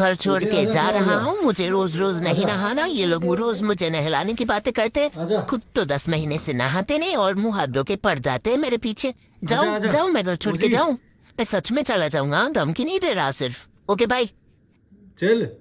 घर छोड़ के जा रहा हूँ मुझे रोज रोज नहीं नहाना ये लोग रोज मुझे नहलाने की बातें करते खुद तो दस महीने से नहाते नहीं और मुँह हाथ धो के पड़ जाते हैं मेरे पीछे जाओ जाओ मैं घर छोड़ के जाऊँ मैं सच में चला जाऊंगा धमकी नहीं दे रहा सिर्फ ओके भाई चल